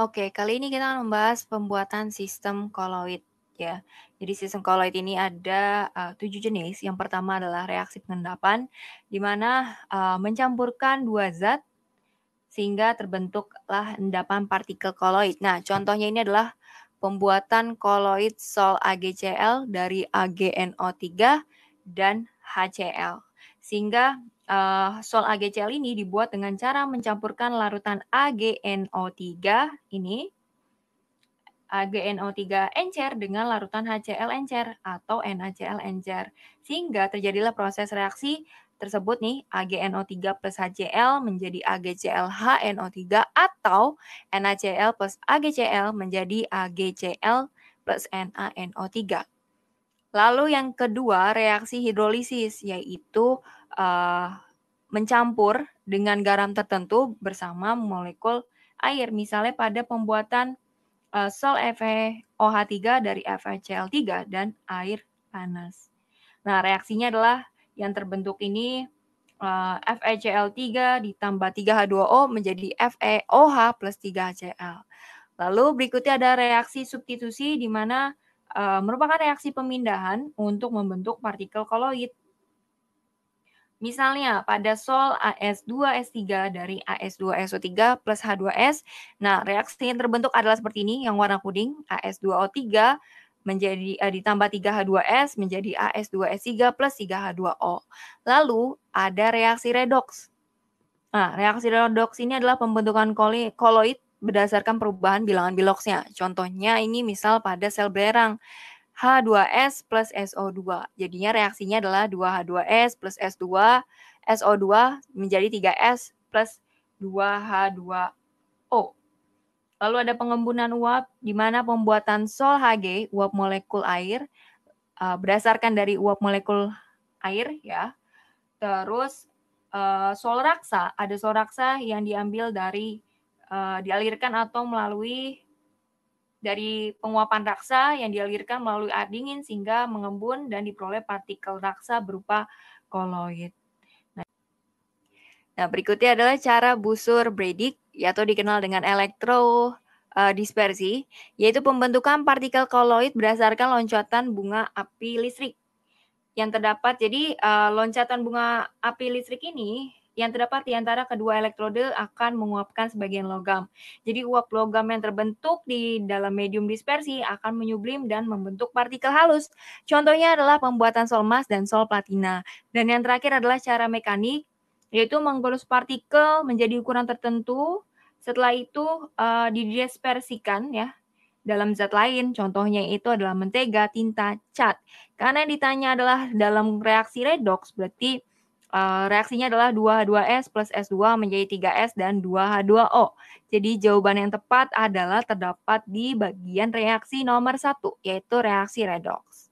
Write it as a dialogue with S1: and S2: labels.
S1: Oke, kali ini kita akan membahas pembuatan sistem koloid ya. Jadi sistem koloid ini ada uh, tujuh jenis. Yang pertama adalah reaksi pengendapan, di mana uh, mencampurkan dua zat sehingga terbentuklah endapan partikel koloid. Nah, contohnya ini adalah pembuatan koloid sol AgCl dari AgNO3 dan HCl. Sehingga uh, eh, sol AgCl ini dibuat dengan cara mencampurkan larutan AgNO3 ini AgNO3 encer dengan larutan HCl encer atau NaCl encer sehingga terjadilah proses reaksi tersebut nih AgNO3 plus HCl menjadi AgClHNO3 atau NaCl plus AgCl menjadi AgCl plus NaNO3. Lalu yang kedua, reaksi hidrolisis yaitu uh, mencampur dengan garam tertentu bersama molekul air. Misalnya pada pembuatan uh, eh, sol FeOH3 dari FeCl3 dan air panas. Nah, reaksinya adalah yang terbentuk ini uh, eh, FeCl3 ditambah 3H2O menjadi FeOH plus 3HCl. Lalu berikutnya ada reaksi substitusi di mana Eh, merupakan reaksi pemindahan untuk membentuk partikel koloid. Misalnya pada sol AS2S3 dari AS2SO3 plus H2S, nah reaksi yang terbentuk adalah seperti ini yang warna kuning, AS2O3 menjadi uh, ditambah 3H2S menjadi AS2S3 plus 3H2O. Lalu ada reaksi redoks. Nah, reaksi redoks ini adalah pembentukan koloid berdasarkan perubahan bilangan biloxnya. Contohnya ini misal pada sel belerang H2S plus SO2. Jadinya reaksinya adalah 2H2S plus S2, SO2 menjadi 3S plus 2H2O. Lalu ada pengembunan uap, di mana pembuatan sol Hg, uap molekul air, uh, berdasarkan dari uap molekul air ya. Terus uh, sol raksa, ada sol raksa yang diambil dari Eh, dialirkan atau melalui dari penguapan raksa yang dialirkan melalui air dingin sehingga mengembun dan diperoleh partikel raksa berupa koloid. Nah, nah berikutnya adalah cara busur bredik yaitu dikenal dengan elektro uh, dispersi, yaitu pembentukan partikel koloid berdasarkan loncatan bunga api listrik yang terdapat. Jadi uh, loncatan bunga api listrik ini yang terdapat di antara kedua elektrode akan menguapkan sebagian logam. Jadi uap logam yang terbentuk di dalam medium dispersi akan menyublim dan membentuk partikel halus. Contohnya adalah pembuatan sol emas dan sol platina. Dan yang terakhir adalah cara mekanik yaitu menggerus partikel menjadi ukuran tertentu setelah itu uh, didispersikan ya dalam zat lain. Contohnya itu adalah mentega, tinta, cat. Karena yang ditanya adalah dalam reaksi redox, berarti Eh, reaksinya adalah 2H2S plus S2 menjadi 3S dan 2H2O. Jadi jawaban yang tepat adalah terdapat di bagian reaksi nomor 1, yaitu reaksi redox.